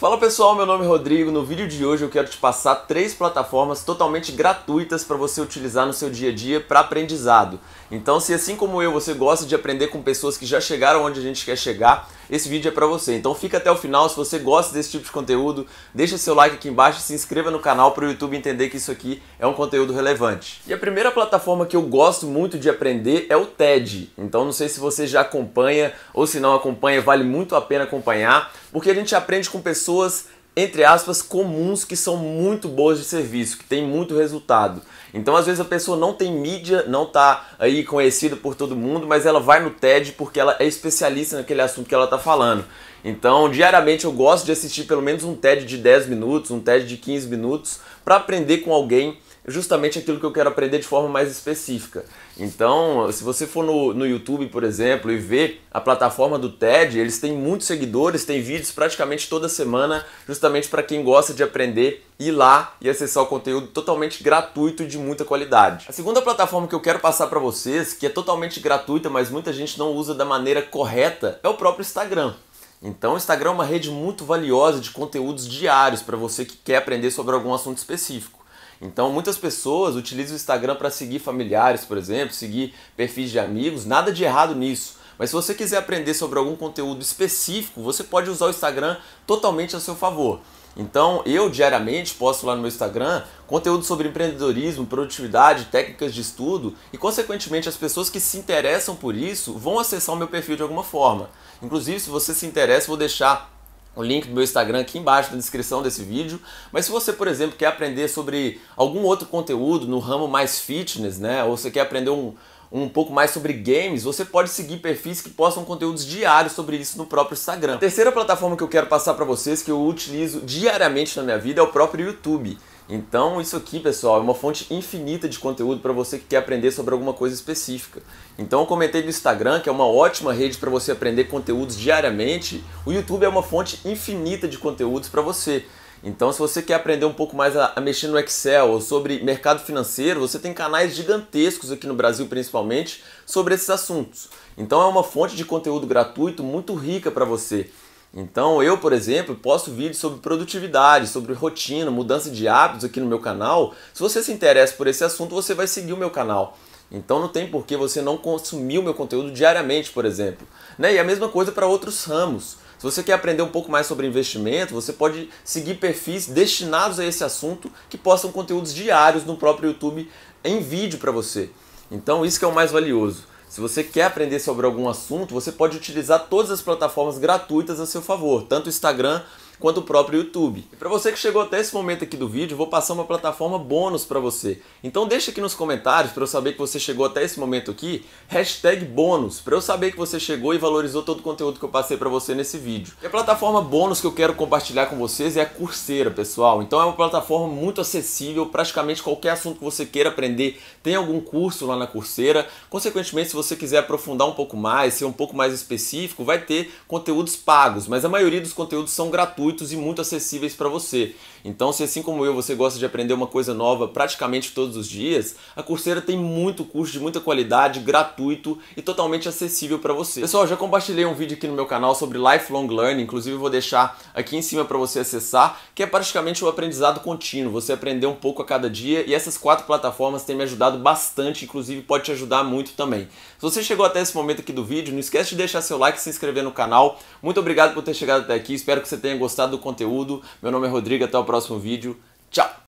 Fala pessoal, meu nome é Rodrigo. No vídeo de hoje eu quero te passar três plataformas totalmente gratuitas para você utilizar no seu dia a dia para aprendizado. Então, se assim como eu você gosta de aprender com pessoas que já chegaram onde a gente quer chegar, esse vídeo é para você. Então, fica até o final. Se você gosta desse tipo de conteúdo, deixa seu like aqui embaixo e se inscreva no canal para o YouTube entender que isso aqui é um conteúdo relevante. E a primeira plataforma que eu gosto muito de aprender é o TED. Então, não sei se você já acompanha ou se não acompanha, vale muito a pena acompanhar, porque a gente aprende com pessoas pessoas, entre aspas, comuns que são muito boas de serviço, que tem muito resultado. Então, às vezes, a pessoa não tem mídia, não está aí conhecida por todo mundo, mas ela vai no TED porque ela é especialista naquele assunto que ela está falando. Então, diariamente eu gosto de assistir pelo menos um TED de 10 minutos, um TED de 15 minutos, para aprender com alguém justamente aquilo que eu quero aprender de forma mais específica. Então, se você for no, no YouTube, por exemplo, e ver a plataforma do TED, eles têm muitos seguidores, têm vídeos praticamente toda semana, justamente para quem gosta de aprender, ir lá e acessar o conteúdo totalmente gratuito e de muita qualidade. A segunda plataforma que eu quero passar para vocês, que é totalmente gratuita, mas muita gente não usa da maneira correta, é o próprio Instagram. Então, o Instagram é uma rede muito valiosa de conteúdos diários para você que quer aprender sobre algum assunto específico. Então, muitas pessoas utilizam o Instagram para seguir familiares, por exemplo, seguir perfis de amigos, nada de errado nisso. Mas se você quiser aprender sobre algum conteúdo específico, você pode usar o Instagram totalmente a seu favor. Então, eu diariamente posto lá no meu Instagram conteúdo sobre empreendedorismo, produtividade, técnicas de estudo e, consequentemente, as pessoas que se interessam por isso vão acessar o meu perfil de alguma forma. Inclusive, se você se interessa, vou deixar o link do meu Instagram aqui embaixo na descrição desse vídeo. Mas se você, por exemplo, quer aprender sobre algum outro conteúdo no ramo mais fitness, né? Ou você quer aprender um, um pouco mais sobre games, você pode seguir perfis que postam conteúdos diários sobre isso no próprio Instagram. A terceira plataforma que eu quero passar para vocês, que eu utilizo diariamente na minha vida, é o próprio YouTube. Então, isso aqui, pessoal, é uma fonte infinita de conteúdo para você que quer aprender sobre alguma coisa específica. Então, eu comentei no Instagram, que é uma ótima rede para você aprender conteúdos diariamente. O YouTube é uma fonte infinita de conteúdos para você. Então, se você quer aprender um pouco mais a, a, mexer no Excel ou sobre mercado financeiro, você tem canais gigantescos aqui no Brasil, principalmente, sobre esses assuntos. Então, é uma fonte de conteúdo gratuito muito rica para você. Então, eu, por exemplo, posto vídeos sobre produtividade, sobre rotina, mudança de hábitos aqui no meu canal. Se você se interessa por esse assunto, você vai seguir o meu canal. Então não tem por que você não consumir o meu conteúdo diariamente, por exemplo. Né? E a mesma coisa para outros ramos. Se você quer aprender um pouco mais sobre investimento, você pode seguir perfis destinados a esse assunto que postam conteúdos diários no próprio YouTube em vídeo para você. Então isso que é o mais valioso. Se você quer aprender sobre algum assunto, você pode utilizar todas as plataformas gratuitas a seu favor, tanto o Instagram quanto o próprio YouTube. E para você que chegou até esse momento aqui do vídeo, vou passar uma plataforma bônus para você. Então deixa aqui nos comentários para eu saber que você chegou até esse momento aqui, hashtag bônus, para eu saber que você chegou e valorizou todo o conteúdo que eu passei para você nesse vídeo. E a plataforma bônus que eu quero compartilhar com vocês é a Coursera, pessoal. Então é uma plataforma muito acessível, praticamente qualquer assunto que você queira aprender tem algum curso lá na Coursera. Consequentemente, se você quiser aprofundar um pouco mais, ser um pouco mais específico, vai ter conteúdos pagos, mas a maioria dos conteúdos são gratuitos gratuitos e muito acessíveis para você. Então, se assim como eu você gosta de aprender uma coisa nova praticamente todos os dias, a Coursera tem muito curso de muita qualidade, gratuito e totalmente acessível para você. Pessoal, já compartilhei um vídeo aqui no meu canal sobre lifelong learning, inclusive vou deixar aqui em cima para você acessar, que é praticamente o um aprendizado contínuo, você aprender um pouco a cada dia e essas quatro plataformas têm me ajudado bastante, inclusive pode te ajudar muito também. Se você chegou até esse momento aqui do vídeo, não esquece de deixar seu like e se inscrever no canal. Muito obrigado por ter chegado até aqui, espero que você tenha gostado gostado do conteúdo. Meu nome é Rodrigo, até o próximo vídeo. Tchau!